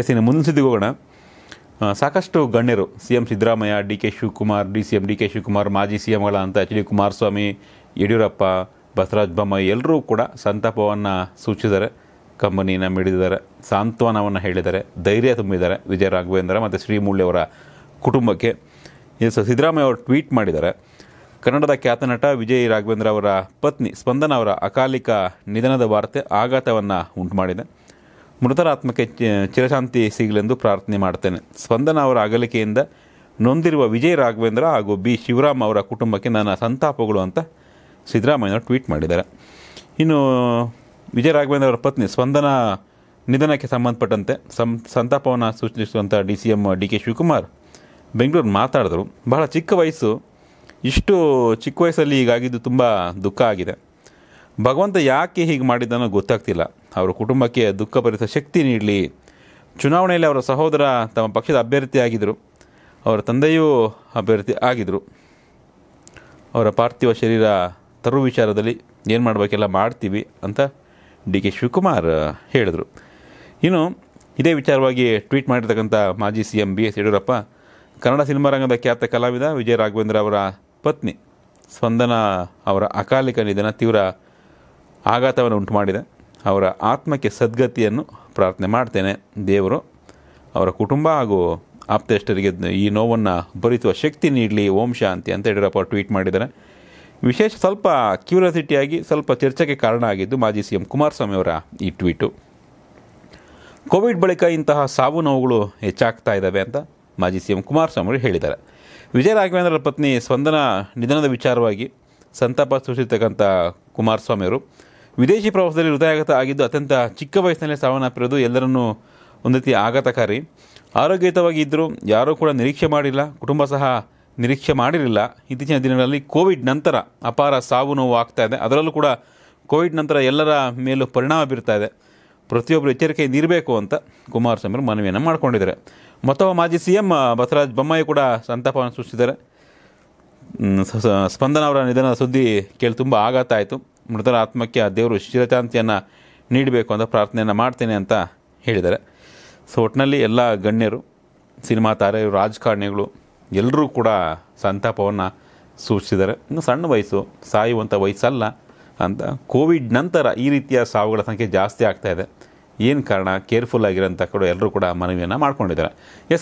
S ಇನ್ನು ಮುಂದಿನ ಸುದ್ದಿಗೆ ಹೋಗೋಣ ಸಾಕಷ್ಟು ಗಣ್ಯರು C M Siddaramaiah D K Shivakumar D C M D K Shivakumar ಮಾಜಿ ಸಿ ಎಂಗಳ ಅಂತ ಎಚ್ ಡಿ ಕುಮಾರಸ್ವಾಮಿ ಯಡಿಯೂರಪ್ಪ ಬಸವರಾಜ ಬೊಮ್ಮಾಯಿ ಎಲ್ಲರೂ ಕೂಡ ಸಂತಾಪವನ್ನು ಸೂಚಿಸಿದ್ದಾರೆ ಕಂಬನಿಯನ್ನು ಮಿಡಿದಿದ್ದಾರೆ ಸಾಂತ್ವನವನ್ನು ಹೇಳಿದ್ದಾರೆ ಧೈರ್ಯ ತುಂಬಿದ್ದಾರೆ ವಿಜಯ ರಾಘವೇಂದ್ರ ಮತ್ತು ಶ್ರೀಮೂಳ್ಯ ಅವರ ಕುಟುಂಬಕ್ಕೆ ಇದು ಸಿದ್ದರಾಮಯ್ಯ ಅವರು ಟ್ವೀಟ್ ಮಾಡಿದ್ದಾರೆ ಕನ್ನಡದ ಖ್ಯಾತ ನಟ ವಿಜಯ್ ರಾಘವೇಂದ್ರ ಅವರ ಪತ್ನಿ ಸ್ಪಂದನ ಅವರ ಅಕಾಲಿಕ ನಿಧನದ ವಾರ್ತೆ ಆಘಾತವನ್ನು ಉಂಟುಮಾಡಿದೆ ಮೃತರ ಆತ್ಮಕ್ಕೆ ಚಿರಶಾಂತಿ ಸಿಗಲೆಂದು ಪ್ರಾರ್ಥನೆ ಮಾಡ್ತೇನೆ ಸ್ಪಂದನ ಅವರ ಅಗಲಿಕೆಯಿಂದ ನೊಂದಿರುವ ವಿಜಯ ರಾಘವೇಂದ್ರ ಹಾಗೂ ಬಿ ಶಿವರಾಮ್ ಅವರ ಕುಟುಂಬಕ್ಕೆ ನನ್ನ ಸಂತಾಪಗಳು ಅಂತ ಸಿದ್ದರಾಮಯ್ಯ ಟ್ವೀಟ್ ಮಾಡಿದ್ದಾರೆ ಇನ್ನು ವಿಜಯ ರಾಘವೇಂದ್ರ ಅವರ ಪತ್ನಿ ಸ್ಪಂದನ ನಿಧನಕ್ಕೆ ಸಂಬಂಧಪಟ್ಟಂತೆ ಸಂ ಸಂತಾಪವನ್ನು ಸೂಚಿಸುವಂಥ D C M D K Shivakumar Bengaluru ಮಾತಾಡಿದರು ಬಹಳ ಚಿಕ್ಕ ವಯಸ್ಸು ಇಷ್ಟು ಚಿಕ್ಕ ವಯಸ್ಸಲ್ಲಿ ಈಗಾಗಿದ್ದು ತುಂಬ ದುಃಖ ಆಗಿದೆ ಭಗವಂತ ಯಾಕೆ ಹೀಗೆ ಮಾಡಿದ್ದಾನೋ ಗೊತ್ತಾಗ್ತಿಲ್ಲ ಅವರ ಕುಟುಂಬಕ್ಕೆ ದುಃಖಭರಿತ ಶಕ್ತಿ ನೀಡಲಿ ಚುನಾವಣೆಯಲ್ಲಿ ಅವರ ಸಹೋದರ ತಮ್ಮ ಪಕ್ಷದ ಅಭ್ಯರ್ಥಿ ಆಗಿದ್ದರು ಅವರ ತಂದೆಯೂ ಅಭ್ಯರ್ಥಿ ಆಗಿದ್ದರು ಅವರ ಪಾರ್ಥಿವ ಶರೀರ ತರು ವಿಚಾರದಲ್ಲಿ ಏನು ಮಾಡಬೇಕೆಲ್ಲ ಮಾಡ್ತೀವಿ ಅಂತ ಡಿ ಕೆ ಶಿವಕುಮಾರ್ ಹೇಳಿದರು ಇನ್ನು ಇದೇ ವಿಚಾರವಾಗಿ ಟ್ವೀಟ್ ಮಾಡಿರ್ತಕ್ಕಂಥ ಮಾಜಿ C M B S Yediyurappa Kannada cinema ರಂಗದ ಖ್ಯಾತ ಕಲಾವಿದ ವಿಜಯ ರಾಘವೇಂದ್ರ ಅವರ ಪತ್ನಿ ಸ್ಪಂದನ ಅವರ ಅಕಾಲಿಕ ನಿಧನ ತೀವ್ರ ಆಘಾತವನ್ನು ಉಂಟು ಮಾಡಿದೆ ಅವರ ಆತ್ಮಕ್ಕೆ ಸದ್ಗತಿಯನ್ನು ಪ್ರಾರ್ಥನೆ ಮಾಡ್ತೇನೆ ದೇವರು ಅವರ ಕುಟುಂಬ ಹಾಗೂ ಆಪ್ತೇಷ್ಟರಿಗೆ ಈ ನೋವನ್ನು ಭರಿಸುವ ಶಕ್ತಿ ನೀಡಲಿ ಓಂ ಶಾಂತಿ ಅಂತ ಯಡಿಯೂರಪ್ಪ ಟ್ವೀಟ್ ಮಾಡಿದ್ದಾರೆ ವಿಶೇಷ ಸ್ವಲ್ಪ ಕ್ಯೂರಿಯಾಸಿಟಿಯಾಗಿ ಸ್ವಲ್ಪ ಚರ್ಚೆಗೆ ಕಾರಣ ಆಗಿದ್ದು ಮಾಜಿ ಸಿ ಎಂ ಕುಮಾರಸ್ವಾಮಿ ಅವರ ಈ ಟ್ವೀಟು ಕೋವಿಡ್ ಬಳಿಕ ಇಂತಹ ಸಾವು ನೋವುಗಳು ಹೆಚ್ಚಾಗ್ತಾ ಇದ್ದಾವೆ ಅಂತ ಮಾಜಿ ಸಿ ಎಂ ಕುಮಾರಸ್ವಾಮಿ ಅವರು ಹೇಳಿದ್ದಾರೆ ವಿಜಯ ರಾಘವೇಂದ್ರ ಪತ್ನಿ ಸ್ವಂದನ ನಿಧನದ ವಿಚಾರವಾಗಿ ಸಂತಾಪ ಸೃಷ್ಟಿರ್ತಕ್ಕಂಥ ಕುಮಾರಸ್ವಾಮಿಯವರು ವಿದೇಶಿ ಪ್ರವಾಸದಲ್ಲಿ ಹೃದಯಾಘಾತ ಆಗಿದ್ದು ಅತ್ಯಂತ ಚಿಕ್ಕ ವಯಸ್ಸಿನಲ್ಲೇ ಸಾವನ್ನಪ್ಪಿರೋದು ಎಲ್ಲರನ್ನೂ ಒಂದು ರೀತಿ ಆಘಾತಕಾರಿ ಆರೋಗ್ಯಯುತವಾಗಿ ಇದ್ದರೂ ಯಾರೂ ಕೂಡ ನಿರೀಕ್ಷೆ ಮಾಡಿಲ್ಲ ಕುಟುಂಬ ಸಹ ನಿರೀಕ್ಷೆ ಮಾಡಿರಲಿಲ್ಲ ಇತ್ತೀಚಿನ ದಿನಗಳಲ್ಲಿ ಕೋವಿಡ್ ನಂತರ ಅಪಾರ ಸಾವು ನೋವು ಆಗ್ತಾ ಇದೆ ಅದರಲ್ಲೂ ಕೂಡ ಕೋವಿಡ್ ನಂತರ ಎಲ್ಲರ ಮೇಲೂ ಪರಿಣಾಮ ಬೀರ್ತಾ ಇದೆ ಪ್ರತಿಯೊಬ್ಬರು ಎಚ್ಚರಿಕೆ ನೀರಬೇಕು ಅಂತ ಕುಮಾರಸ್ವಾಮಿ ಮನವಿಯನ್ನು ಮಾಡಿಕೊಂಡಿದ್ದಾರೆ ಮತ್ತೊಬ್ಬ ಮಾಜಿ ಸಿ ಎಂ ಬಸವರಾಜ ಬೊಮ್ಮಾಯಿ ಕೂಡ ಸಂತಾಪವನ್ನು ಸೂಚಿಸಿದ್ದಾರೆ ಸ್ಪಂದನ ಅವರ ನಿಧನದ ಸುದ್ದಿ ಕೇಳಿ ತುಂಬ ಆಘಾತ ಆಯಿತು ಮೃತರ ಆತ್ಮಕ್ಕೆ ಆ ದೇವರು ಶಿರಚಾಂತಿಯನ್ನು ನೀಡಬೇಕು ಅಂತ ಪ್ರಾರ್ಥನೆಯನ್ನು ಮಾಡ್ತೇನೆ ಅಂತ ಹೇಳಿದ್ದಾರೆ ಸೊ ಒಟ್ಟಿನಲ್ಲಿ ಎಲ್ಲ ಗಣ್ಯರು ಸಿನಿಮಾ ತಾರೆ ರಾಜಕಾರಣಿಗಳು ಎಲ್ಲರೂ ಕೂಡ ಸಂತಾಪವನ್ನು ಸೂಚಿಸಿದ್ದಾರೆ ಇನ್ನು ಸಣ್ಣ ವಯಸ್ಸು ಸಾಯುವಂಥ ವಯಸ್ಸಲ್ಲ ಅಂತ ಕೋವಿಡ್ ನಂತರ ಈ ರೀತಿಯ ಸಾವುಗಳ ಸಂಖ್ಯೆ ಜಾಸ್ತಿ ಆಗ್ತಾ ಇದೆ ಏನು ಕಾರಣ ಕೇರ್ಫುಲ್ ಆಗಿರೋಂಥ ಕೂಡ ಎಲ್ಲರೂ ಕೂಡ ಮನವಿಯನ್ನು ಮಾಡ್ಕೊಂಡಿದ್ದಾರೆ ಎಸ್